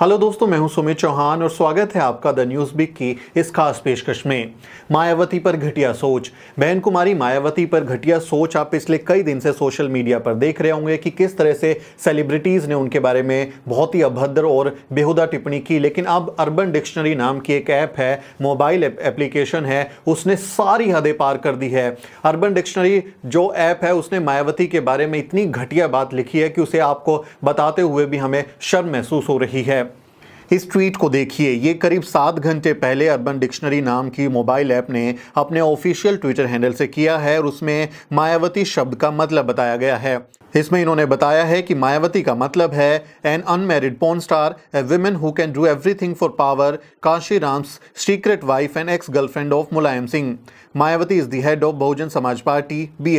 hello दोस्तों मैं हूं सुमित चौहान और स्वागत है आपका द न्यूज बिग की इस खास पेशकश में मायावती पर घटिया सोच बहन कुमारी मायावती पर घटिया सोच आप पिछले कई दिन से सोशल मीडिया पर देख रहे होंगे कि किस तरह से सेलिब्रिटीज़ ने उनके बारे में बहुत ही अभद्र और बेहुदा टिप्पणी की लेकिन अब अर्बन डिक्शनरी नाम की एक ऐप है मोबाइल एप्लीकेशन है उसने सारी हदें पार कर दी है अर्बन डिक्शनरी जो ऐप है उसने मायावती के बारे में इतनी घटिया बात लिखी है कि उसे आपको बताते हुए भी हमें शर्म महसूस हो रही है इस ट्वीट को देखिए ये करीब सात घंटे पहले अर्बन डिक्शनरी नाम की मोबाइल ऐप ने अपने ऑफिशियल ट्विटर हैंडल से किया है और उसमें मायावती शब्द का मतलब बताया गया है इसमें इन्होंने बताया है कि मायावती का मतलब है an unmarried porn star a women who can do everything for power Kanshi Ram's secret wife and ex girlfriend of Mulayam Singh Mayawati is the head of Bahujan Samaj Party B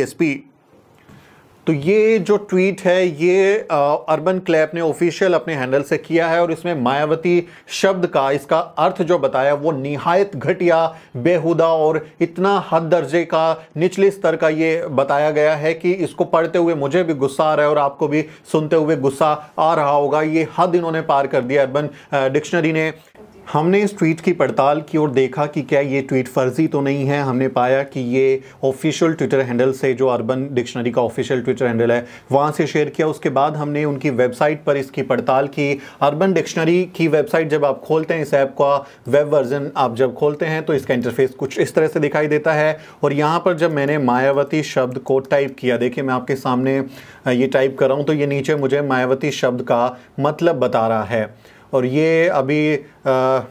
तो ये जो ट्वीट है ये अर्बन क्लैप ने ऑफिशियल अपने हैंडल से किया है और इसमें मायावती शब्द का इसका अर्थ जो बताया वो निहायत घटिया बेहुदा और इतना हद दर्जे का निचले स्तर का ये बताया गया है कि इसको पढ़ते हुए मुझे भी गुस्सा आ रहा है और आपको भी सुनते हुए गुस्सा आ रहा होगा ये हद इन्होंने पार कर दिया अर्बन डिक्शनरी ने हमने इस ट्वीट की पड़ताल की और देखा कि क्या ये ट्वीट फर्जी तो नहीं है हमने पाया कि ये ऑफिशियल ट्विटर हैंडल से जो अर्बन डिक्शनरी का ऑफिशियल ट्विटर हैंडल है वहाँ से शेयर किया उसके बाद हमने उनकी वेबसाइट पर इसकी पड़ताल की अर्बन डिक्शनरी की वेबसाइट जब आप खोलते हैं इस ऐप का वेब वर्जन आप जब खोलते हैं तो इसका इंटरफेस कुछ इस तरह से दिखाई देता है और यहाँ पर जब मैंने मायावती शब्द को टाइप किया देखिए मैं आपके सामने ये टाइप कर रहा हूँ तो ये नीचे मुझे मायावती शब्द का मतलब बता रहा है और ये अभी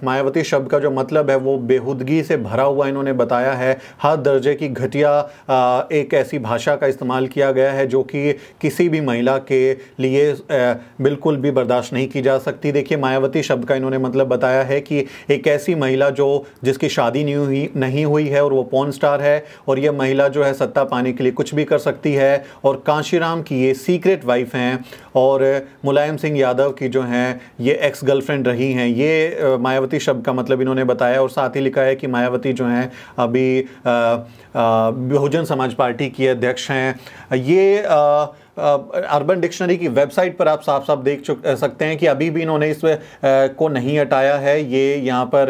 मायावती शब्द का जो मतलब है वो बेहूदगी से भरा हुआ इन्होंने बताया है हर दर्जे की घटिया आ, एक ऐसी भाषा का इस्तेमाल किया गया है जो कि किसी भी महिला के लिए आ, बिल्कुल भी बर्दाश्त नहीं की जा सकती देखिए मायावती शब्द का इन्होंने मतलब बताया है कि एक ऐसी महिला जो जिसकी शादी नहीं हुई नहीं हुई है और वो पॉन स्टार है और यह महिला जो है सत्ता पाने के लिए कुछ भी कर सकती है और कांशीराम की ये सीक्रेट वाइफ हैं और मुलायम सिंह यादव की जो हैं ये एक्स गर्लफ्रेंड रही हैं ये मायावती शब्द का मतलब इन्होंने बताया और साथ ही लिखा है कि मायावती जो हैं अभी बहुजन समाज पार्टी की अध्यक्ष हैं ये आ, अर्बन डिक्शनरी की वेबसाइट पर आप साफ साफ देख चुक सकते हैं कि अभी भी इन्होंने इस को नहीं हटाया है ये यहाँ पर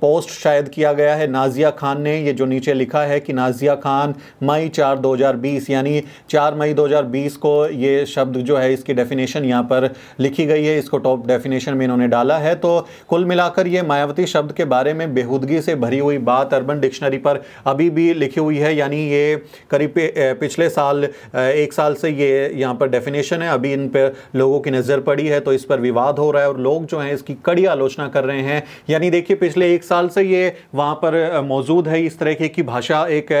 पोस्ट शायद किया गया है नाजिया खान ने ये जो नीचे लिखा है कि नाजिया खान मई चार 2020 यानी चार मई 2020 को ये शब्द जो है इसकी डेफिनेशन यहाँ पर लिखी गई है इसको टॉप डेफिनेशन में इन्होंने डाला है तो कुल मिलाकर ये मायावती शब्द के बारे में बेहूदगी से भरी हुई बात अर्बन डिक्शनरी पर अभी भी लिखी हुई है यानी ये करीब पिछले साल एक साल से ये यहाँ पर डेफिनेशन है अभी इन पर लोगों की नज़र पड़ी है तो इस पर विवाद हो रहा है और लोग जो हैं इसकी कड़ी आलोचना कर रहे हैं यानी देखिए पिछले एक साल से ये वहाँ पर मौजूद है इस तरह की भाषा एक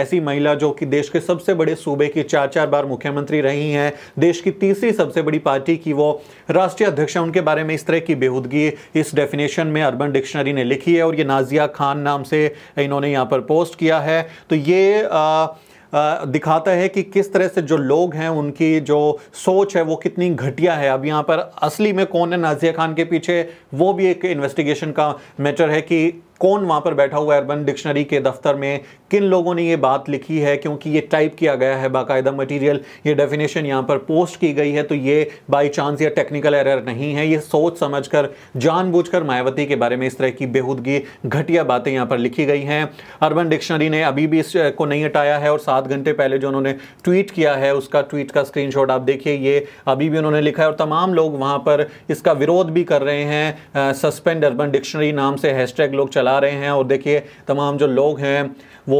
ऐसी महिला जो कि देश के सबसे बड़े सूबे की चार चार बार मुख्यमंत्री रही हैं देश की तीसरी सबसे बड़ी पार्टी की वो राष्ट्रीय अध्यक्ष हैं उनके बारे में इस तरह की बेहूदगी इस डेफिनेशन में अर्बन डिक्शनरी ने लिखी है और ये नाजिया खान नाम से इन्होंने यहाँ पर पोस्ट किया है तो ये आ, दिखाता है कि किस तरह से जो लोग हैं उनकी जो सोच है वो कितनी घटिया है अब यहाँ पर असली में कौन है नाजिया खान के पीछे वो भी एक इन्वेस्टिगेशन का मैटर है कि कौन वहाँ पर बैठा हुआ है अर्बन डिक्शनरी के दफ्तर में किन लोगों ने ये बात लिखी है क्योंकि ये टाइप किया गया है बाकायदा मटेरियल ये डेफिनेशन यहाँ पर पोस्ट की गई है तो ये बाई चांस या टेक्निकल एरर नहीं है ये सोच समझकर जानबूझकर मायावती के बारे में इस तरह की बेहूदगी घटिया बातें यहाँ पर लिखी गई हैं अर्बन डिक्शनरी ने अभी भी इसको नहीं हटाया है और सात घंटे पहले जो उन्होंने ट्वीट किया है उसका ट्वीट का स्क्रीन आप देखिए ये अभी भी उन्होंने लिखा है और तमाम लोग वहाँ पर इसका विरोध भी कर रहे हैं सस्पेंड अर्बन डिक्शनरी नाम से हैशटैग लोग चला चला रहे हैं और देखिए तमाम जो लोग हैं वो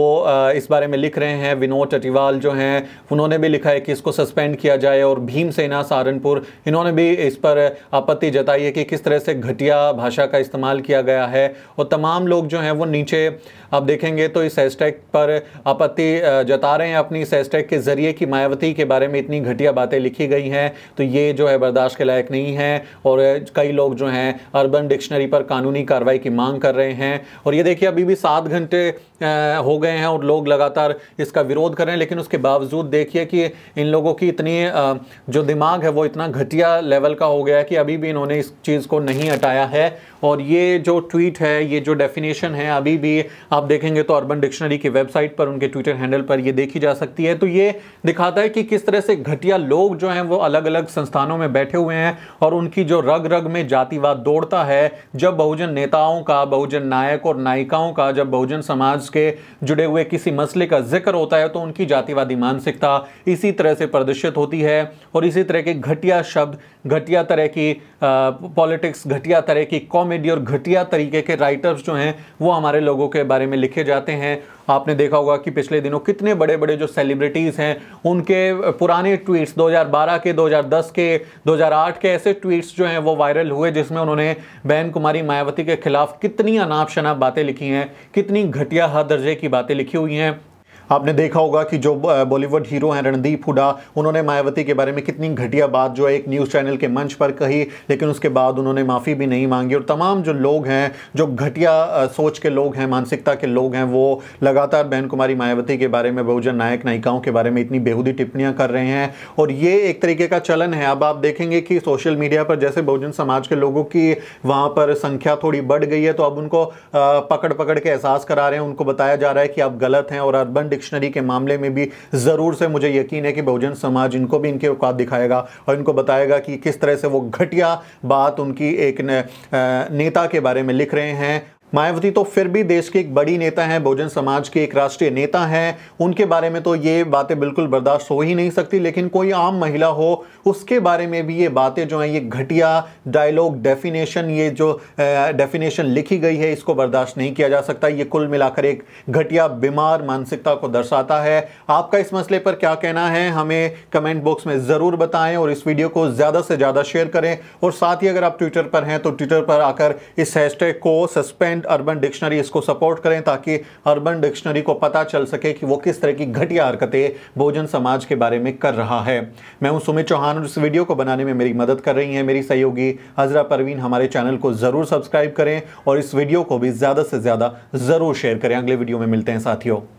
इस बारे में लिख रहे हैं विनोद टटीवाल जो हैं उन्होंने भी लिखा है कि इसको सस्पेंड किया जाए और भीम सेना सहारनपुर इन्होंने भी इस पर आपत्ति जताई है कि किस तरह से घटिया भाषा का इस्तेमाल किया गया है और तमाम लोग जो हैं वो नीचे आप देखेंगे तो इस हैशटैग पर आपत्ति जता रहे हैं अपनी इस हैशटैग के ज़रिए कि मायावती के बारे में इतनी घटिया बातें लिखी गई हैं तो ये जो है बर्दाश्त के लायक नहीं है और कई लोग जो हैं अर्बन डिक्शनरी पर कानूनी कार्रवाई की मांग कर रहे हैं हैं और ये देखिए अभी भी सात घंटे हो गए हैं और लोग लगातार इसका विरोध कर रहे हैं लेकिन उसके बावजूद देखिए कि इन लोगों की इतनी जो दिमाग है वो इतना घटिया लेवल का हो गया है कि अभी भी इन्होंने इस चीज़ को नहीं हटाया है और ये जो ट्वीट है ये जो डेफिनेशन है अभी भी आप देखेंगे तो अर्बन डिक्शनरी की वेबसाइट पर उनके ट्विटर हैंडल पर ये देखी जा सकती है तो ये दिखाता है कि किस तरह से घटिया लोग जो हैं वो अलग अलग संस्थानों में बैठे हुए हैं और उनकी जो रग रग में जातिवाद दौड़ता है जब बहुजन नेताओं का बहुजन नायक नायक और नायिकाओं का जब बहुजन समाज के जुड़े हुए किसी मसले का जिक्र होता है तो उनकी जातिवादी मानसिकता इसी तरह से प्रदर्शित होती है और इसी तरह के घटिया शब्द घटिया तरह की पॉलिटिक्स घटिया तरह की कॉमेडी और घटिया तरीके के राइटर्स जो हैं वो हमारे लोगों के बारे में लिखे जाते हैं आपने देखा होगा कि पिछले दिनों कितने बड़े बड़े जो सेलिब्रिटीज़ हैं उनके पुराने ट्वीट्स 2012 के 2010 के 2008 के ऐसे ट्वीट्स जो हैं वो वायरल हुए जिसमें उन्होंने बहन कुमारी मायावती के खिलाफ कितनी अनाप शनाप बातें लिखी हैं कितनी घटिया हर दर्जे की बातें लिखी हुई हैं आपने देखा होगा कि जो बॉलीवुड हीरो हैं रणदीप हुडा उन्होंने मायावती के बारे में कितनी घटिया बात जो है एक न्यूज़ चैनल के मंच पर कही लेकिन उसके बाद उन्होंने माफ़ी भी नहीं मांगी और तमाम जो लोग हैं जो घटिया सोच के लोग हैं मानसिकता के लोग हैं वो लगातार बहन कुमारी मायावती के बारे में बहुजन नायक नायिकाओं के बारे में इतनी बेहूदी टिप्पणियाँ कर रहे हैं और ये एक तरीके का चलन है अब आप देखेंगे कि सोशल मीडिया पर जैसे बहुजन समाज के लोगों की वहाँ पर संख्या थोड़ी बढ़ गई है तो अब उनको पकड़ पकड़ के एहसास करा रहे हैं उनको बताया जा रहा है कि आप गलत हैं और अर्बन डिक्शनरी के मामले में भी ज़रूर से मुझे यकीन है कि बहुजन समाज इनको भी इनके औकात दिखाएगा और इनको बताएगा कि किस तरह से वो घटिया बात उनकी एक नेता के बारे में लिख रहे हैं मायावती तो फिर भी देश की एक बड़ी नेता हैं बहुजन समाज के एक राष्ट्रीय नेता हैं उनके बारे में तो ये बातें बिल्कुल बर्दाश्त हो ही नहीं सकती लेकिन कोई आम महिला हो उसके बारे में भी ये बातें जो हैं ये घटिया डायलॉग डेफिनेशन ये जो डेफिनेशन लिखी गई है इसको बर्दाश्त नहीं किया जा सकता ये कुल मिलाकर एक घटिया बीमार मानसिकता को दर्शाता है आपका इस मसले पर क्या कहना है हमें कमेंट बॉक्स में ज़रूर बताएं और इस वीडियो को ज़्यादा से ज़्यादा शेयर करें और साथ ही अगर आप ट्विटर पर हैं तो ट्विटर पर आकर इस हैशटैग को सस्पेंड एंड अर्बन डिक्शनरी इसको सपोर्ट करें ताकि अर्बन डिक्शनरी को पता चल सके कि वो किस तरह की घटिया हरकतें भोजन समाज के बारे में कर रहा है मैं हूं सुमित चौहान और इस वीडियो को बनाने में मेरी मदद कर रही हैं मेरी सहयोगी हजरा परवीन हमारे चैनल को ज़रूर सब्सक्राइब करें और इस वीडियो को भी ज़्यादा से ज़्यादा ज़रूर शेयर करें अगले वीडियो में मिलते हैं साथियों